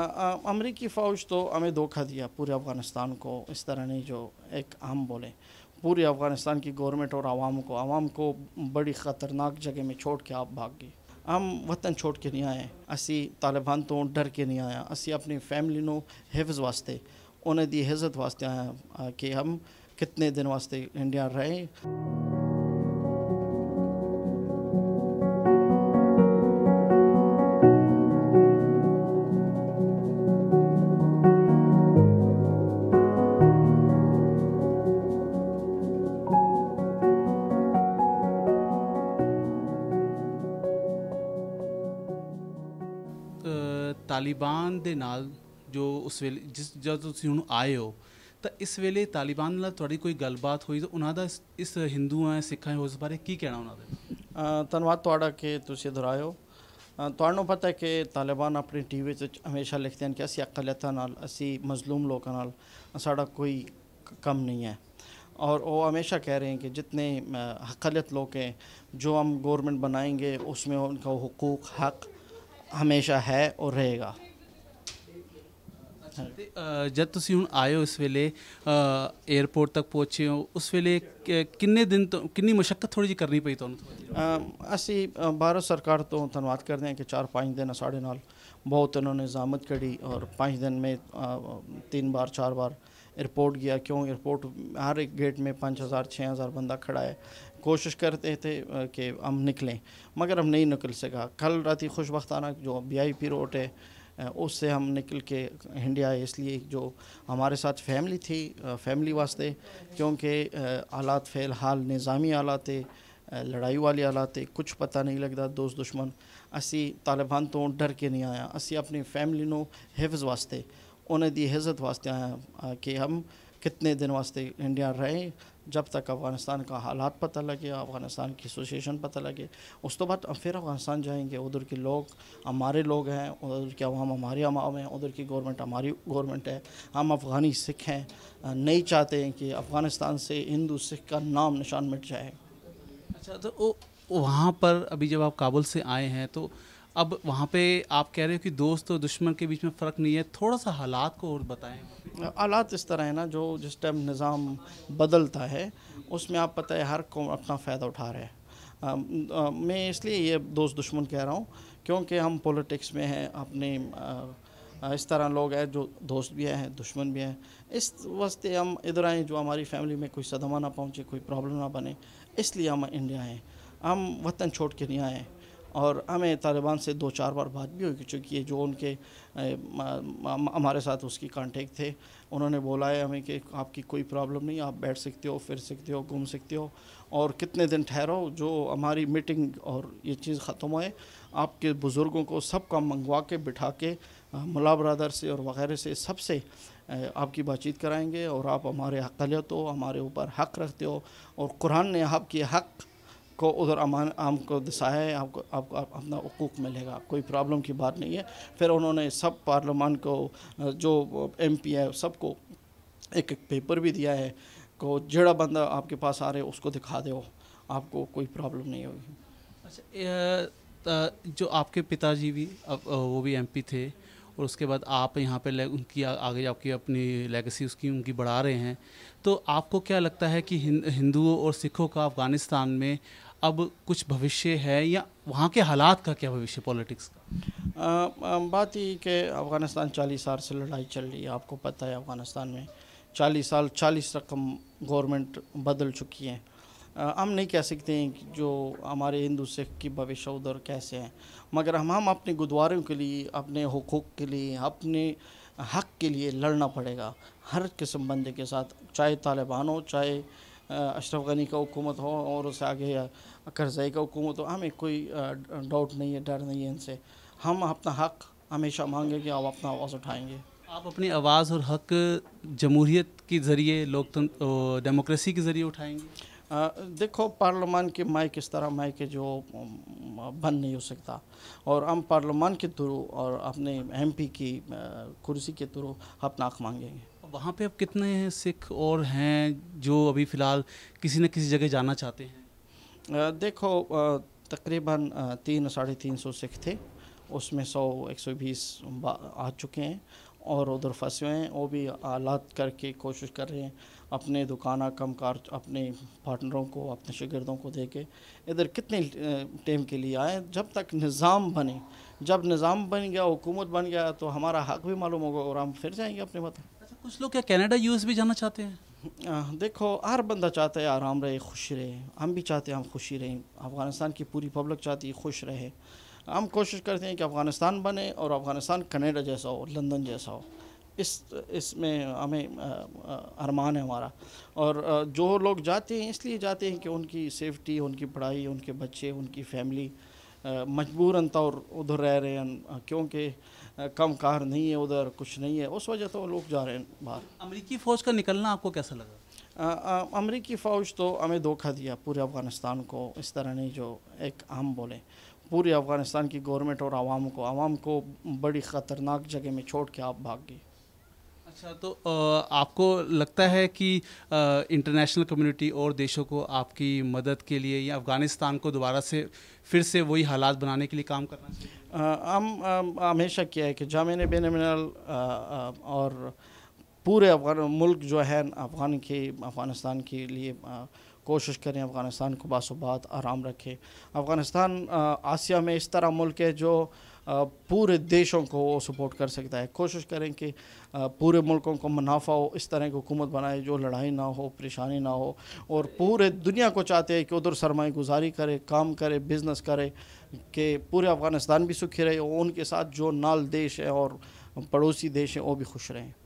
امریکی فوج تو ہمیں دھوکہ دیا پورے افغانستان کو اس طرح نہیں جو ایک عام بولیں پورے افغانستان کی گورنمنٹ اور عوام کو عوام کو بڑی خطرناک جگہ میں چھوڑ کے آپ بھاگ گئے ہم وطن چھوڑ کے نہیں آئے اسی طالبان تو ڈر کے نہیں آیا اسی اپنی فیملی نو حفظ واسطے انہیں دی حضرت واسطے آیا کہ ہم کتنے دن واسطے انڈیا رہے طالبان جو اس وی جس جب تئے ہو تو اس ویلے طالبان تاریخ گل بات ہوئی تو انہوں کا اس ہندو ہیں سکھ ہیں اس بارے کی کہنا انہوں کا دنواد تھوڑا کہ تیسرے دہراؤ تالبان اپنی ٹی وی ہمیشہ لکھتے ہیں کہ اِسی اقلیتوں اِسی مظلوم لوک ساڑھا کوئی کم نہیں ہے اور وہ ہمیشہ کہہ رہے ہیں کہ جتنے اقلیت لوگ ہیں جو ہم گورمنٹ بنائیں گے اس میں ان کا حقوق حق ਹਮੇਸ਼ਾ ਹੈ ਔਰ ਰਹੇਗਾ ਜਦ ਤੁਸੀਂ ਹੁਣ ਆਏ ਹੋ ਇਸ ਵੇਲੇ 에어ਪੋਰਟ ਤੱਕ ਪਹੁੰਚੇ ਹੋ ਉਸ ਵੇਲੇ ਕਿੰਨੇ ਦਿਨ ਤੋਂ ਕਿੰਨੀ ਮੁਸ਼ਕਲ ਥੋੜੀ ਜੀ ਕਰਨੀ ਪਈ ਤੁਹਾਨੂੰ ਅਸੀਂ ਭਾਰਤ ਸਰਕਾਰ ਤੋਂ ਧੰਨਵਾਦ ਕਰਦੇ ਹਾਂ ਕਿ 4-5 ਦਿਨ ਸਾਡੇ ਨਾਲ ਬਹੁਤ ਉਹਨਾਂ ਨੇ ਜ਼ਾਮਤ ਕੜੀ ਔਰ 5 ਦਿਨ ਮੇ ਤਿੰਨ ਬਾਰ ਚਾਰ ਬਾਰ 에어ਪੋਰਟ ਗਿਆ ਕਿਉਂ 에어ਪੋਰਟ ਹਰ ਇੱਕ ਗੇਟ ਮੇ 5000 6000 ਬੰਦਾ ਖੜਾ ਹੈ کوشش کرتے تھے کہ ہم نکلیں مگر ہم نہیں نکل سکا کل راتی خوش بختانہ جو بی آئی پی روڈ ہے اس سے ہم نکل کے ہنڈیا ہے اس لیے جو ہمارے ساتھ فیملی تھی فیملی واسطے کیونکہ آلات فی الحال نظامی آلات ہے لڑائی والی آلاتے کچھ پتہ نہیں لگتا دوست دشمن اسی طالبان تو ڈر کے نہیں آیا اسی اپنی فیملی نو حفظ واسطے انہیں دی حضرت واسطے آیا کہ ہم کتنے دن واسطے انڈیا رہے جب تک افغانستان کا حالات پتہ لگے افغانستان کی ایسوسیشن پتہ لگے اس کے بعد پھر افغانستان جائیں گے ادھر کے لوگ ہمارے لوگ ہیں ادھر کے عوام ہمارے عوام ہیں ادھر کی گورنمنٹ ہماری گورنمنٹ ہے ہم افغانی سکھ ہیں نہیں چاہتے ہیں کہ افغانستان سے ہندو سکھ کا نام نشان مٹ جائے اچھا تو وہاں پر ابھی جب آپ کابل سے آئے ہیں تو اب وہاں پہ آپ کہہ رہے ہو کہ دوست اور دشمن کے بیچ میں فرق نہیں ہے تھوڑا سا حالات کو اور بتائیں حالات اس طرح ہیں نا جو جس ٹائم نظام بدلتا ہے اس میں آپ پتہ ہے ہر قوم اپنا فائدہ اٹھا رہے ہے میں اس لیے یہ دوست دشمن کہہ رہا ہوں کیونکہ ہم پولیٹکس میں ہیں اپنے اس طرح لوگ ہیں جو دوست بھی ہیں دشمن بھی ہیں اس واسطے ہم ادھر آئیں جو ہماری فیملی میں کوئی صدمہ نہ پہنچے کوئی پرابلم نہ بنے اس لیے ہم انڈیا ہیں ہم وطن چھوڑ کے نہیں آئے ہیں اور ہمیں طالبان سے دو چار بار بات بھی ہو چکی ہے جو ان کے ہمارے ساتھ اس کی کانٹیکٹ تھے انہوں نے بولا ہے ہمیں کہ آپ کی کوئی پرابلم نہیں آپ بیٹھ سکتے ہو پھر سکتے ہو گھوم سکتے ہو اور کتنے دن ٹھہرو جو ہماری میٹنگ اور یہ چیز ختم ہوئے آپ کے بزرگوں کو سب کا منگوا کے بٹھا کے ملا برادر سے اور وغیرہ سے سب سے آپ کی بات چیت کرائیں گے اور آپ ہمارے اقلیت ہو ہمارے اوپر حق رکھتے ہو اور قرآن نے آپ کے حق کو ادھر امان عام کو دسایا ہے آپ کو آپ کو اپنا حقوق ملے گا کوئی پرابلم کی بات نہیں ہے پھر انہوں نے سب پارلیمان کو جو ایم پی ہے سب کو ایک ایک پیپر بھی دیا ہے کو جڑا بندہ آپ کے پاس آ رہے اس کو دکھا دو آپ کو کوئی پرابلم نہیں ہوگی اچھا جو آپ کے پتا جی بھی وہ بھی ایم پی تھے اور اس کے بعد آپ یہاں پہ ان کی آگے آپ کی اپنی لیگسی اس کی ان کی بڑھا رہے ہیں تو آپ کو کیا لگتا ہے کہ ہندوؤں اور سکھوں کا افغانستان میں اب کچھ بھوشیہ ہے یا وہاں کے حالات کا کیا بھوشیہ پولیٹکس کا بات یہ کہ افغانستان چالیس سال سے لڑائی چل رہی ہے آپ کو پتہ ہے افغانستان میں چالیس سال چالیس رقم گورنمنٹ بدل چکی ہیں ہم نہیں کہہ سکتے ہیں جو ہمارے ہندو سکھ کی بھوش ادھر کیسے ہیں مگر ہم ہم اپنے گدواروں کے لیے اپنے حقوق کے لیے اپنے حق کے لیے لڑنا پڑے گا ہر قسم بندے کے ساتھ چاہے طالبان ہو چاہے اشرف غنی کا حکومت ہو اور اسے آگے کرزئی کا حکومت ہو ہمیں کوئی ڈاؤٹ نہیں ہے ڈر نہیں ہے ان سے ہم اپنا حق ہمیشہ مانگیں کہ آپ اپنا آواز اٹھائیں گے آپ اپنی آواز اور حق جمہوریت کے ذریعے لوکتن ڈیموکریسی کے ذریعے اٹھائیں گے دیکھو پارلیمان کے مائک اس طرح مائک ہے جو بند نہیں ہو سکتا اور ہم پارلیمان کے تھرو اور اپنے ایم پی کی کرسی کے تھرو ناک مانگیں گے وہاں پہ اب کتنے سکھ اور ہیں جو ابھی فی الحال کسی نہ کسی جگہ جانا چاہتے ہیں دیکھو تقریباً تین ساڑھے تین سو سکھ تھے اس میں سو ایک سو بیس آ چکے ہیں اور ادھر پھنسے ہوئے ہیں وہ بھی آلات کر کے کوشش کر رہے ہیں اپنے دکانہ کم کار اپنے پارٹنروں کو اپنے شگردوں کو دے کے ادھر کتنے ٹیم کے لیے آئے جب تک نظام بنے جب نظام بن گیا حکومت بن گیا تو ہمارا حق بھی معلوم ہوگا اور ہم پھر جائیں گے اپنے مطلب کچھ لوگ کیا کینیڈا یو ایس بھی جانا چاہتے ہیں دیکھو ہر بندہ چاہتا ہے آرام رہے خوش رہے ہم بھی چاہتے ہیں ہم خوشی رہیں افغانستان کی پوری پبلک چاہتی ہے خوش رہے ہم کوشش کرتے ہیں کہ افغانستان بنے اور افغانستان کنیڈا جیسا ہو لندن جیسا ہو اس اس میں ہمیں ارمان ہے ہمارا اور جو لوگ جاتے ہیں اس لیے جاتے ہیں کہ ان کی سیفٹی ان کی پڑھائی ان کے بچے ان کی فیملی مجبوراً طور ادھر رہ رہے ہیں کیونکہ کم کار نہیں ہے ادھر کچھ نہیں ہے اس وجہ تو وہ لوگ جا رہے ہیں باہر امریکی فوج کا نکلنا آپ کو کیسا لگا امریکی فوج تو ہمیں دھوکہ دیا پورے افغانستان کو اس طرح نہیں جو ایک عام بولیں پورے افغانستان کی گورنمنٹ اور عوام کو عوام کو بڑی خطرناک جگہ میں چھوڑ کے آپ بھاگ گئے اچھا تو آپ کو لگتا ہے کہ انٹرنیشنل کمیونٹی اور دیشوں کو آپ کی مدد کے لیے یا افغانستان کو دوبارہ سے پھر سے وہی حالات بنانے کے لیے کام کرنا چاہیے ہم ہمیشہ کیا ہے کہ جامع بین بے اور پورے افغان ملک جو ہے افغان کے افغانستان کے لیے کوشش کریں افغانستان کو باثبات و بات آرام رکھیں افغانستان آسیا میں اس طرح ملک ہے جو پورے دیشوں کو سپورٹ کر سکتا ہے کوشش کریں کہ پورے ملکوں کو منافع ہو اس طرح کی حکومت بنائے جو لڑائی نہ ہو پریشانی نہ ہو اور پورے دنیا کو چاہتے ہیں کہ ادھر سرمایہ گزاری کرے کام کرے بزنس کرے کہ پورے افغانستان بھی سکھی رہے ان کے ساتھ جو نال دیش ہے اور پڑوسی دیش ہیں وہ بھی خوش رہیں